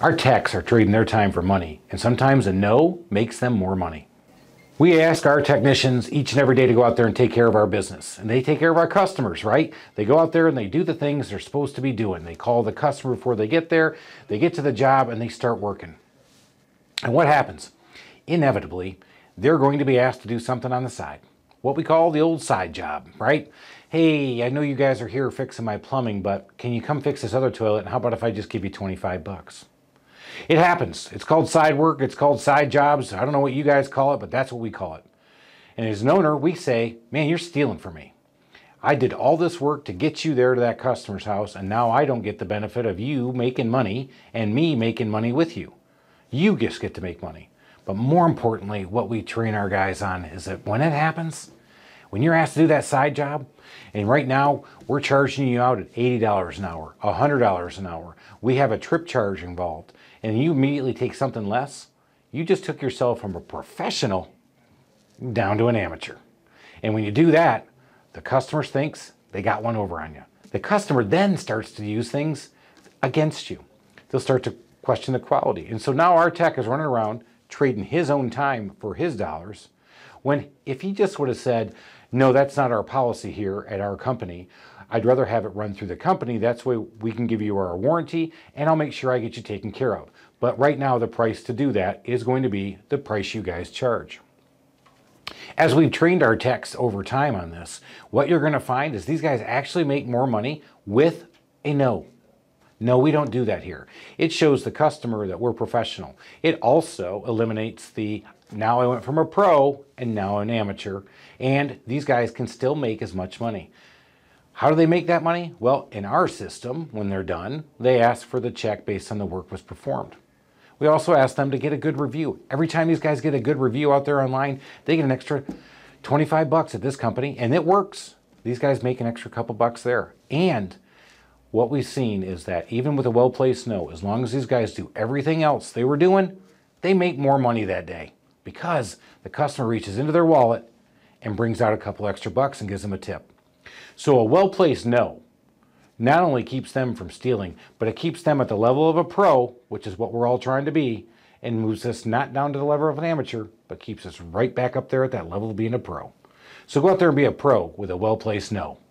Our techs are trading their time for money, and sometimes a no makes them more money. We ask our technicians each and every day to go out there and take care of our business. And they take care of our customers, right? They go out there and they do the things they're supposed to be doing. They call the customer before they get there, they get to the job, and they start working. And what happens? Inevitably, they're going to be asked to do something on the side. What we call the old side job, right? Hey, I know you guys are here fixing my plumbing, but can you come fix this other toilet? And how about if I just give you 25 bucks? It happens. It's called side work. It's called side jobs. I don't know what you guys call it, but that's what we call it. And as an owner, we say, man, you're stealing from me. I did all this work to get you there to that customer's house, and now I don't get the benefit of you making money and me making money with you. You just get to make money. But more importantly, what we train our guys on is that when it happens, when you're asked to do that side job, and right now we're charging you out at $80 an hour, $100 an hour, we have a trip charge involved, and you immediately take something less, you just took yourself from a professional down to an amateur. And when you do that, the customer thinks they got one over on you. The customer then starts to use things against you. They'll start to question the quality. And so now our tech is running around trading his own time for his dollars when if he just would have said, no, that's not our policy here at our company, I'd rather have it run through the company. That's where we can give you our warranty and I'll make sure I get you taken care of. But right now, the price to do that is going to be the price you guys charge. As we've trained our techs over time on this, what you're going to find is these guys actually make more money with a no. No, we don't do that here. It shows the customer that we're professional. It also eliminates the now I went from a pro and now an amateur, and these guys can still make as much money. How do they make that money? Well, in our system, when they're done, they ask for the check based on the work was performed. We also ask them to get a good review. Every time these guys get a good review out there online, they get an extra 25 bucks at this company, and it works. These guys make an extra couple bucks there. And what we've seen is that even with a well-placed note, as long as these guys do everything else they were doing, they make more money that day because the customer reaches into their wallet and brings out a couple extra bucks and gives them a tip. So a well-placed no not only keeps them from stealing, but it keeps them at the level of a pro, which is what we're all trying to be, and moves us not down to the level of an amateur, but keeps us right back up there at that level of being a pro. So go out there and be a pro with a well-placed no.